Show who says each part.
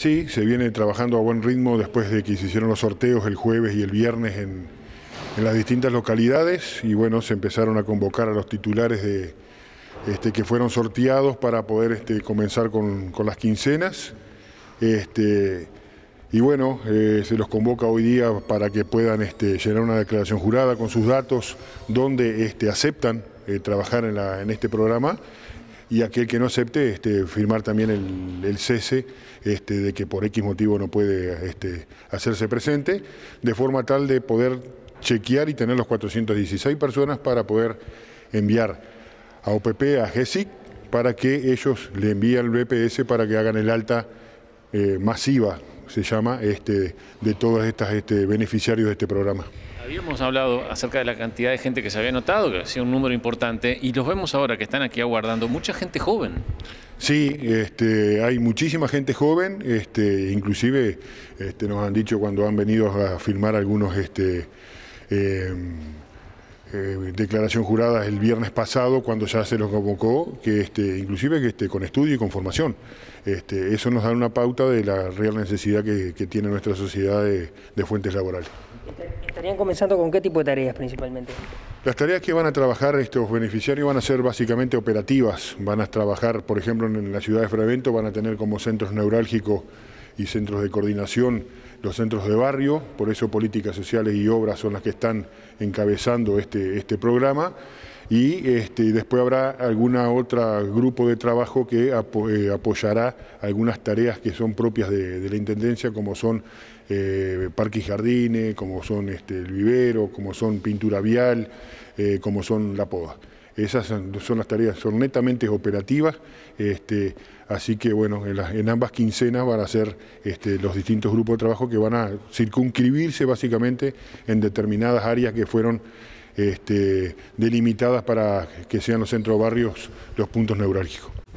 Speaker 1: Sí, se viene trabajando a buen ritmo después de que se hicieron los sorteos el jueves y el viernes en, las distintas localidades y bueno, se empezaron a convocar a los titulares de, este, que fueron sorteados para poder este, comenzar con, las quincenas. Este, y bueno, eh, se los convoca hoy día para que puedan este, llenar una declaración jurada con sus datos, donde aceptan eh, trabajar en este programa y aquel que no acepte este, firmar también el, cese este, de que por X motivo no puede este, hacerse presente, de forma tal de poder chequear y tener los 416 personas para poder enviar a OPP, a GESIC, para que ellos le envíen al BPS para que hagan el alta eh, masiva se llama, este, de todos estos este, beneficiarios de este programa. Habíamos hablado acerca de la cantidad de gente que se había notado, que sido un número importante, y los vemos ahora que están aquí aguardando, mucha gente joven. Sí, este, hay muchísima gente joven, este, inclusive este, nos han dicho cuando han venido a filmar algunos... Este, eh, eh, declaración jurada el viernes pasado cuando ya se los convocó, que este, inclusive que este, con estudio y con formación. Este, eso nos da una pauta de la real necesidad que, tiene nuestra sociedad de, de, fuentes laborales. ¿Estarían comenzando con qué tipo de tareas principalmente? Las tareas que van a trabajar estos beneficiarios van a ser básicamente operativas. Van a trabajar, por ejemplo, en la ciudad de Frevento, van a tener como centros neurálgicos y centros de coordinación los centros de barrio, por eso políticas sociales y obras son las que están encabezando este, este programa. Y este, después habrá alguna otro grupo de trabajo que eh, apoyará algunas tareas que son propias de, la Intendencia, como son eh, parques y jardines, como son este, el vivero, como son pintura vial, eh, como son la poda. Esas son las tareas, son netamente operativas, este, así que bueno, en, ambas quincenas van a ser este, los distintos grupos de trabajo que van a circunscribirse básicamente en determinadas áreas que fueron este, delimitadas para que sean los centros barrios los puntos neurálgicos.